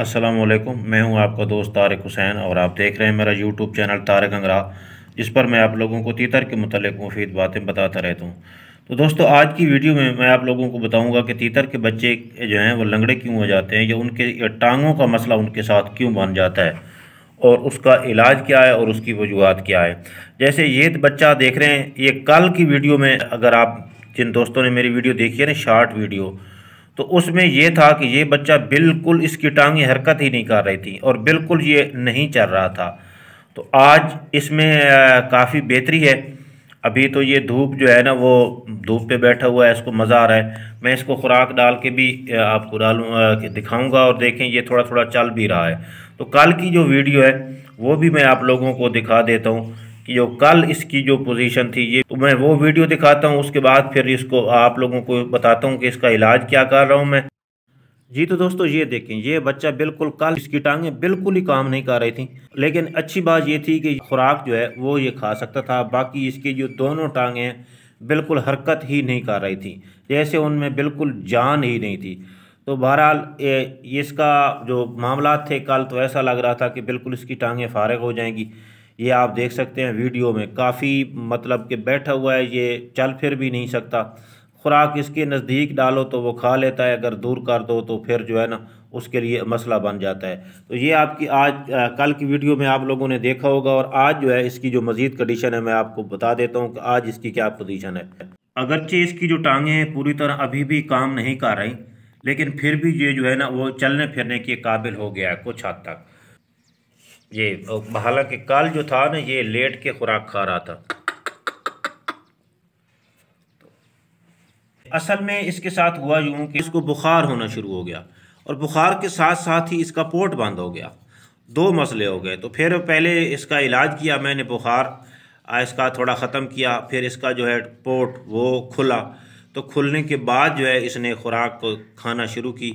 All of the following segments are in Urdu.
السلام علیکم میں ہوں آپ کا دوست طارق حسین اور آپ دیکھ رہے ہیں میرا یوٹیوب چینل تارک انگرا جس پر میں آپ لوگوں کو تیتر کے متعلق مفید باتیں بتاتا رہتا ہوں تو دوستو آج کی ویڈیو میں میں آپ لوگوں کو بتاؤں گا کہ تیتر کے بچے جو ہیں وہ لنگڑے کیوں ہو جاتے ہیں یا ان کے ٹانگوں کا مسئلہ ان کے ساتھ کیوں بن جاتا ہے اور اس کا علاج کیا ہے اور اس کی وجوہات کیا ہے جیسے یہ بچہ دیکھ رہے ہیں یہ کل کی ویڈیو میں اگر آپ جن دوستوں نے میری ویڈیو دیکھی ہے نا شارٹ ویڈیو تو اس میں یہ تھا کہ یہ بچہ بالکل اس کی ٹانگیں حرکت ہی نہیں کر رہی تھی اور بالکل یہ نہیں چل رہا تھا تو آج اس میں کافی بہتری ہے ابھی تو یہ دھوپ جو ہے نا وہ دھوپ پہ بیٹھا ہوا ہے اس کو مزہ آ رہا ہے میں اس کو خوراک ڈال کے بھی آپ کو ڈالوں دکھاؤں گا اور دیکھیں یہ تھوڑا تھوڑا چل بھی رہا ہے تو کل کی جو ویڈیو ہے وہ بھی میں آپ لوگوں کو دکھا دیتا ہوں جو کل اس کی جو پوزیشن تھی یہ تو میں وہ ویڈیو دکھاتا ہوں اس کے بعد پھر اس کو آپ لوگوں کو بتاتا ہوں کہ اس کا علاج کیا کر رہا ہوں میں جی تو دوستو یہ دیکھیں یہ بچہ بالکل کل اس کی ٹانگیں بالکل ہی کام نہیں کر رہی تھیں لیکن اچھی بات یہ تھی کہ خوراک جو ہے وہ یہ کھا سکتا تھا باقی اس کی جو دونوں ٹانگیں بالکل حرکت ہی نہیں کر رہی تھیں جیسے ان میں بالکل جان ہی نہیں تھی تو بہرحال اس کا جو معاملات تھے کل تو ایسا لگ رہا تھا کہ بالکل اس کی ٹانگیں فارغ ہو جائیں گی یہ آپ دیکھ سکتے ہیں ویڈیو میں کافی مطلب کہ بیٹھا ہوا ہے یہ چل پھر بھی نہیں سکتا خوراک اس کے نزدیک ڈالو تو وہ کھا لیتا ہے اگر دور کر دو تو پھر جو ہے نا اس کے لیے مسئلہ بن جاتا ہے تو یہ آپ کی آج کل کی ویڈیو میں آپ لوگوں نے دیکھا ہوگا اور آج جو ہے اس کی جو مزید کنڈیشن ہے میں آپ کو بتا دیتا ہوں کہ آج اس کی کیا پوزیشن ہے اگرچہ اس کی جو ٹانگیں ہیں پوری طرح ابھی بھی کام نہیں کر رہی لیکن پھر بھی یہ جو ہے نا وہ چلنے پھرنے کے قابل ہو گیا ہے کچھ حد تک یہ حالانکہ کل جو تھا نا یہ لیٹ کے خوراک کھا رہا تھا اصل میں اس کے ساتھ ہوا یوں کہ اس کو بخار ہونا شروع ہو گیا اور بخار کے ساتھ ساتھ ہی اس کا پوٹ بند ہو گیا دو مسئلے ہو گئے تو پھر پہلے اس کا علاج کیا میں نے بخار اس کا تھوڑا ختم کیا پھر اس کا جو ہے پوٹ وہ کھلا تو کھلنے کے بعد جو ہے اس نے خوراک کھانا شروع کی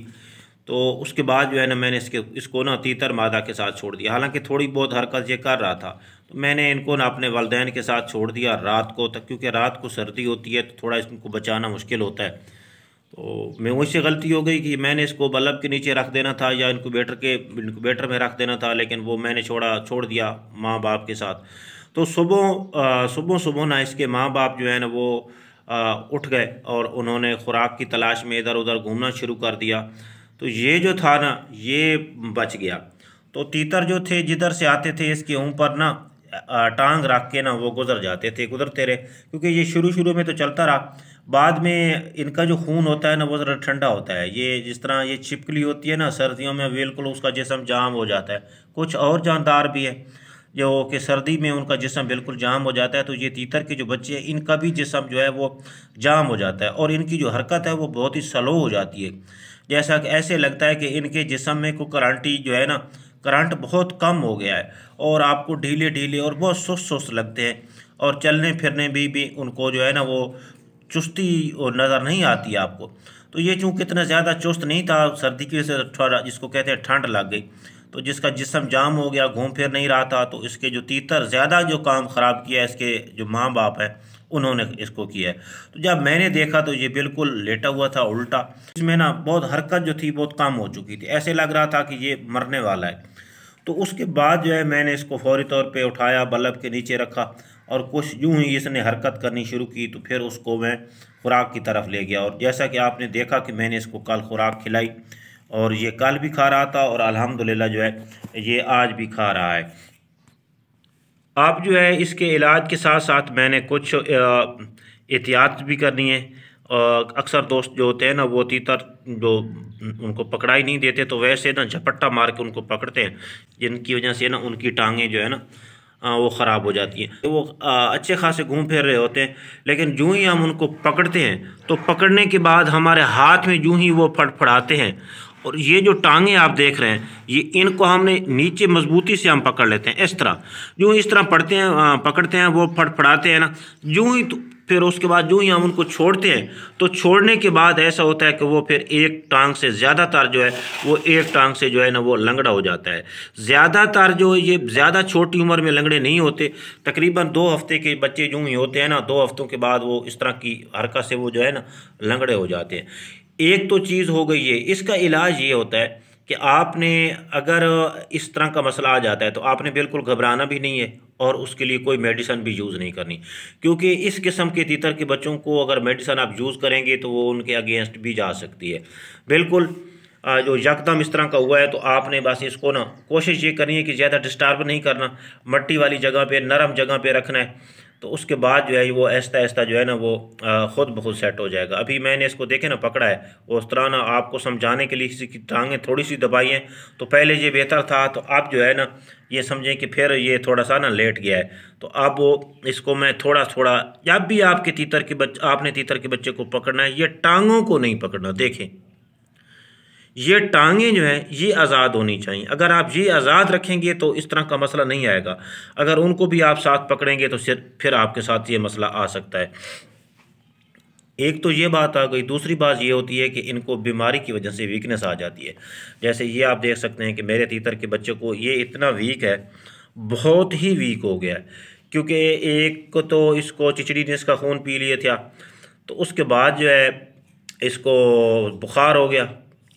تو اس کے بعد جو ہے نا میں نے اس کے اس کو نا تیتر مادہ کے ساتھ چھوڑ دیا حالانکہ تھوڑی بہت حرکت یہ کر رہا تھا تو میں نے ان کو نا اپنے والدین کے ساتھ چھوڑ دیا رات کو تک کیونکہ رات کو سردی ہوتی ہے تو تھوڑا اس کو بچانا مشکل ہوتا ہے تو میں سے غلطی ہو گئی کہ میں نے اس کو بلب کے نیچے رکھ دینا تھا یا ان کو بیٹر کے ان کو بیٹر میں رکھ دینا تھا لیکن وہ میں نے چھوڑا چھوڑ دیا ماں باپ کے ساتھ تو صبح صبح صبح نا اس کے ماں باپ جو ہے نا وہ اٹھ گئے اور انہوں نے خوراک کی تلاش میں ادھر ادھر گھومنا شروع کر دیا تو یہ جو تھا نا یہ بچ گیا تو تیتر جو تھے جدھر سے آتے تھے اس کے اون پر نا ٹانگ رکھ کے نا وہ گزر جاتے تھے گزرتے رہے کیونکہ یہ شروع شروع میں تو چلتا رہا بعد میں ان کا جو خون ہوتا ہے نا وہ ذرا ٹھنڈا ہوتا ہے یہ جس طرح یہ چھپکلی ہوتی ہے نا سردیوں میں بالکل اس کا جسم جام ہو جاتا ہے کچھ اور جاندار بھی ہے جو کہ سردی میں ان کا جسم بالکل جام ہو جاتا ہے تو یہ تیتر کے جو بچے ہیں ان کا بھی جسم جو ہے وہ جام ہو جاتا ہے اور ان کی جو حرکت ہے وہ بہت ہی سلو ہو جاتی ہے جیسا کہ ایسے لگتا ہے کہ ان کے جسم میں کوئی کرانٹی جو ہے نا کرانٹ بہت کم ہو گیا ہے اور آپ کو ڈھیلے ڈھیلے اور بہت سست سست لگتے ہیں اور چلنے پھرنے بھی بھی ان کو جو ہے نا وہ چستی نظر نہیں آتی آپ کو تو یہ چونکہ اتنا زیادہ چست نہیں تھا سردی کی وجہ سے تھوڑا جس کو کہتے ہیں ٹھنڈ لگ گئی تو جس کا جسم جام ہو گیا گھوم پھر نہیں رہا تھا تو اس کے جو تیتر زیادہ جو کام خراب کیا ہے اس کے جو ماں باپ ہیں انہوں نے اس کو کیا ہے تو جب میں نے دیکھا تو یہ بالکل لیٹا ہوا تھا الٹا اس میں نا بہت حرکت جو تھی بہت کم ہو چکی تھی ایسے لگ رہا تھا کہ یہ مرنے والا ہے تو اس کے بعد جو ہے میں نے اس کو فوری طور پہ اٹھایا بلب کے نیچے رکھا اور کچھ یوں ہی اس نے حرکت کرنی شروع کی تو پھر اس کو میں خوراک کی طرف لے گیا اور جیسا کہ آپ نے دیکھا کہ میں نے اس کو کل خوراک کھلائی اور یہ کل بھی کھا رہا تھا اور الحمدللہ جو ہے یہ آج بھی کھا رہا ہے آپ جو ہے اس کے علاج کے ساتھ ساتھ میں نے کچھ احتیاط بھی کرنی ہے اکثر دوست جو ہوتے ہیں نا وہ تیتر جو ان کو پکڑا ہی نہیں دیتے تو ویسے نا جھپٹا مار کے ان کو پکڑتے ہیں جن کی وجہ سے نا ان کی ٹانگیں جو ہے نا وہ خراب ہو جاتی ہیں وہ اچھے خاصے گھوم پھر رہے ہوتے ہیں لیکن جو ہی ہم ان کو پکڑتے ہیں تو پکڑنے کے بعد ہمارے ہاتھ میں جو ہی وہ پھڑ پھڑاتے ہیں اور یہ جو ٹانگیں آپ دیکھ رہے ہیں یہ ان کو ہم نے نیچے مضبوطی سے ہم پکڑ لیتے ہیں اس طرح جو اس طرح پڑھتے ہیں پکڑتے ہیں وہ پھڑ پھڑاتے ہیں نا جو ہی پھر اس کے بعد جو ہی ہم ان کو چھوڑتے ہیں تو چھوڑنے کے بعد ایسا ہوتا ہے کہ وہ پھر ایک ٹانگ سے زیادہ تر جو ہے وہ ایک ٹانگ سے جو ہے نا وہ لنگڑا ہو جاتا ہے زیادہ تر جو یہ زیادہ چھوٹی عمر میں لنگڑے نہیں ہوتے تقریباً دو ہفتے کے بچے جو ہوتے ہیں نا دو ہفتوں کے بعد وہ اس طرح کی حرکت سے وہ جو ہے نا لنگڑے ہو جاتے ہیں ایک تو چیز ہو گئی ہے اس کا علاج یہ ہوتا ہے کہ آپ نے اگر اس طرح کا مسئلہ آ جاتا ہے تو آپ نے بالکل گھبرانا بھی نہیں ہے اور اس کے لیے کوئی میڈیسن بھی یوز نہیں کرنی کیونکہ اس قسم کے تیتر کے بچوں کو اگر میڈیسن آپ یوز کریں گے تو وہ ان کے اگینسٹ بھی جا سکتی ہے بالکل جو یکدم اس طرح کا ہوا ہے تو آپ نے بس اس کو نہ کوشش یہ کرنی ہے کہ زیادہ ڈسٹرب نہیں کرنا مٹی والی جگہ پہ نرم جگہ پہ رکھنا ہے تو اس کے بعد جو ہے وہ ایستہ ایستہ جو ہے نا وہ خود بخود سیٹ ہو جائے گا ابھی میں نے اس کو دیکھے نا پکڑا ہے اور اس طرح نا آپ کو سمجھانے کے لیے کسی کی ٹانگیں تھوڑی سی دبائی ہیں تو پہلے یہ بہتر تھا تو آپ جو ہے نا یہ سمجھیں کہ پھر یہ تھوڑا سا نا لیٹ گیا ہے تو اب وہ اس کو میں تھوڑا تھوڑا جب بھی آپ کے تیتر کے آپ نے تیتر کے بچے کو پکڑنا ہے یہ ٹانگوں کو نہیں پکڑنا دیکھیں یہ ٹانگیں جو ہیں یہ آزاد ہونی چاہیے اگر آپ یہ آزاد رکھیں گے تو اس طرح کا مسئلہ نہیں آئے گا اگر ان کو بھی آپ ساتھ پکڑیں گے تو پھر آپ کے ساتھ یہ مسئلہ آ سکتا ہے ایک تو یہ بات آ گئی دوسری بات یہ ہوتی ہے کہ ان کو بیماری کی وجہ سے ویکنیس آ جاتی ہے جیسے یہ آپ دیکھ سکتے ہیں کہ میرے تیتر کے بچے کو یہ اتنا ویک ہے بہت ہی ویک ہو گیا ہے کیونکہ ایک تو اس کو چچڑی نے اس کا خون پی لیا تھا تو اس کے بعد جو ہے اس کو بخار ہو گیا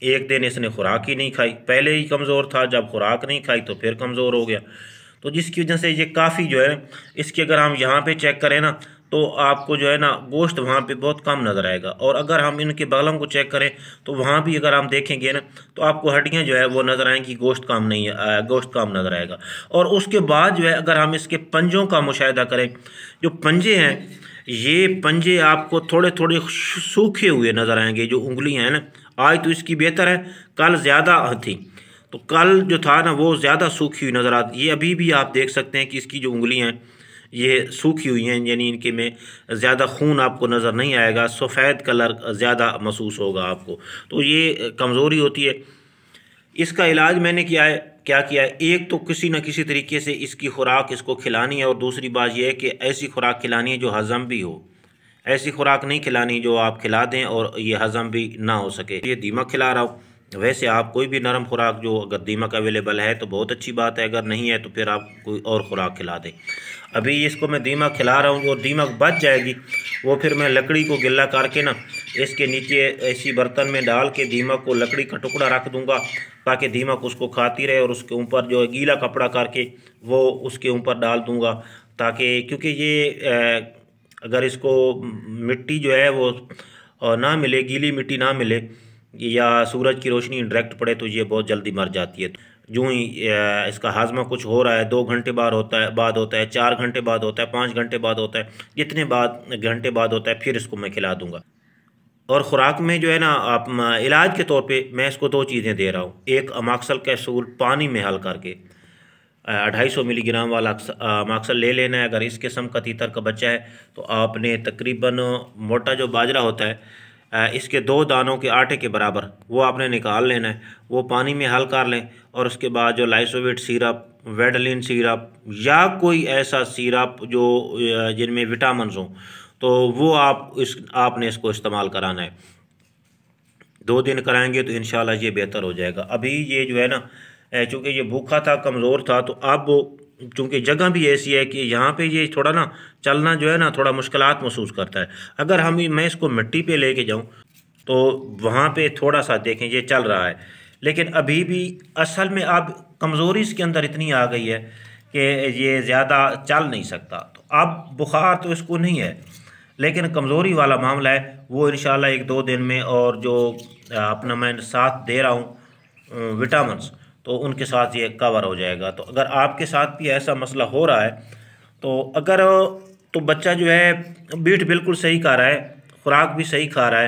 ایک دن اس نے خوراک ہی نہیں کھائی پہلے ہی کمزور تھا جب خوراک نہیں کھائی تو پھر کمزور ہو گیا تو جس کی وجہ سے یہ کافی جو ہے اس کے اگر ہم یہاں پہ چیک کریں نا تو آپ کو جو ہے نا گوشت وہاں پہ بہت کم نظر آئے گا اور اگر ہم ان کے بغلوں کو چیک کریں تو وہاں بھی اگر ہم دیکھیں گے نا تو آپ کو ہڈیاں جو ہے وہ نظر آئیں گی گوشت کام نہیں گوشت کام نظر آئے گا اور اس کے بعد جو ہے اگر ہم اس کے پنجوں کا مشاہدہ کریں جو پنجے ہیں یہ پنجے آپ کو تھوڑے تھوڑے سوکھے ہوئے نظر آئیں گے جو انگلیاں ہیں نا آج تو اس کی بہتر ہے کل زیادہ تھی تو کل جو تھا نا وہ زیادہ سوکھی ہوئی نظر آتی یہ ابھی بھی آپ دیکھ سکتے ہیں کہ اس کی جو انگلیاں ہیں یہ سوکھی ہوئی ہیں یعنی ان کے میں زیادہ خون آپ کو نظر نہیں آئے گا سفید کلر زیادہ محسوس ہوگا آپ کو تو یہ کمزوری ہوتی ہے اس کا علاج میں نے کیا ہے کیا کیا ہے ایک تو کسی نہ کسی طریقے سے اس کی خوراک اس کو کھلانی ہے اور دوسری بات یہ ہے کہ ایسی خوراک کھلانی ہے جو ہضم بھی ہو ایسی خوراک نہیں کھلانی جو آپ کھلا دیں اور یہ ہضم بھی نہ ہو سکے یہ دیمک کھلا رہا ہوں ویسے آپ کوئی بھی نرم خوراک جو اگر دیمک اویلیبل ہے تو بہت اچھی بات ہے اگر نہیں ہے تو پھر آپ کوئی اور خوراک کھلا دیں ابھی اس کو میں دیمک کھلا رہا ہوں اور دیمک بچ جائے گی وہ پھر میں لکڑی کو گلہ کر کے نا اس کے نیچے ایسی برتن میں ڈال کے دیمک کو لکڑی کا ٹکڑا رکھ دوں گا تاکہ دیمک اس کو کھاتی رہے اور اس کے اوپر جو گیلا کپڑا کر کے وہ اس کے اوپر ڈال دوں گا تاکہ کیونکہ یہ اگر اس کو مٹی جو ہے وہ نہ ملے گیلی مٹی نہ ملے یا سورج کی روشنی انڈریکٹ پڑے تو یہ بہت جلدی مر جاتی ہے جو ہی اس کا ہاضمہ کچھ ہو رہا ہے دو گھنٹے بار ہوتا ہے بعد ہوتا ہے چار گھنٹے بعد ہوتا ہے پانچ گھنٹے بعد ہوتا ہے جتنے بعد گھنٹے بعد ہوتا ہے پھر اس کو میں کھلا دوں گا اور خوراک میں جو ہے نا آپ علاج کے طور پہ میں اس کو دو چیزیں دے رہا ہوں ایک اماکسل کیسول پانی میں حل کر کے اڑھائی سو ملی گرام والا ماکسل لے لینا ہے اگر اس قسم کا تیتر کا بچہ ہے تو آپ نے تقریباً موٹا جو باجرہ ہوتا ہے اس کے دو دانوں کے آٹے کے برابر وہ آپ نے نکال لینا ہے وہ پانی میں حل کر لیں اور اس کے بعد جو لائسوویٹ سیرپ ویڈلین سیرپ یا کوئی ایسا سیرپ جو جن میں وٹامنز ہوں تو وہ آپ اس آپ نے اس کو استعمال کرانا ہے دو دن کرائیں گے تو انشاءاللہ یہ بہتر ہو جائے گا ابھی یہ جو ہے نا چونکہ یہ بھوکا تھا کمزور تھا تو اب چونکہ جگہ بھی ایسی ہے کہ یہاں پہ یہ تھوڑا نا چلنا جو ہے نا تھوڑا مشکلات محسوس کرتا ہے اگر ہم میں اس کو مٹی پہ لے کے جاؤں تو وہاں پہ تھوڑا سا دیکھیں یہ چل رہا ہے لیکن ابھی بھی اصل میں اب کمزوری اس کے اندر اتنی آ گئی ہے کہ یہ زیادہ چل نہیں سکتا تو اب بخار تو اس کو نہیں ہے لیکن کمزوری والا معاملہ ہے وہ انشاءاللہ ایک دو دن میں اور جو اپنا میں ساتھ دے رہا ہوں وٹامنس تو ان کے ساتھ یہ کور ہو جائے گا تو اگر آپ کے ساتھ بھی ایسا مسئلہ ہو رہا ہے تو اگر تو بچہ جو ہے بیٹ بالکل صحیح کھا رہا ہے خوراک بھی صحیح کھا رہا ہے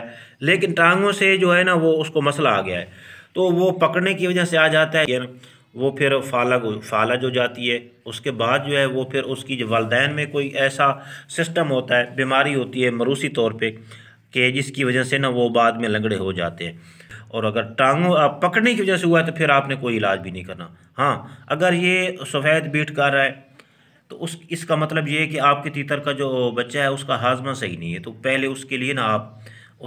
لیکن ٹانگوں سے جو ہے نا وہ اس کو مسئلہ آ گیا ہے تو وہ پکڑنے کی وجہ سے آ جاتا ہے وہ پھر فالگ فالج ہو جاتی ہے اس کے بعد جو ہے وہ پھر اس کی جو والدین میں کوئی ایسا سسٹم ہوتا ہے بیماری ہوتی ہے مروسی طور پہ کہ جس کی وجہ سے نا وہ بعد میں لنگڑے ہو جاتے ہیں اور اگر ٹانگوں پکڑنے کی وجہ سے ہوا ہے تو پھر آپ نے کوئی علاج بھی نہیں کرنا ہاں اگر یہ سفید بیٹ کر رہا ہے تو اس کا مطلب یہ ہے کہ آپ کے تیتر کا جو بچہ ہے اس کا ہاضمہ صحیح نہیں ہے تو پہلے اس کے لیے نا آپ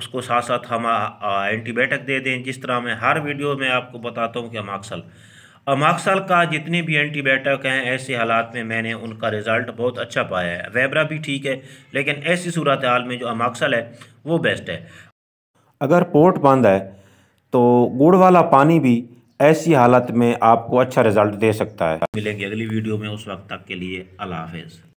اس کو ساتھ ساتھ ہم اینٹی بیٹک دے دیں جس طرح میں ہر ویڈیو میں آپ کو بتاتا ہوں کہ ہم اکثر اماکسل کا جتنے بھی اینٹی بائیوٹک ہیں ایسے حالات میں میں نے ان کا رزلٹ بہت اچھا پایا ہے ویبرا بھی ٹھیک ہے لیکن ایسی صورتحال میں جو اماکسل ہے وہ بیسٹ ہے اگر پورٹ بند ہے تو گڑ والا پانی بھی ایسی حالت میں آپ کو اچھا رزلٹ دے سکتا ہے ملیں گے اگلی ویڈیو میں اس وقت تک کے لیے اللہ حافظ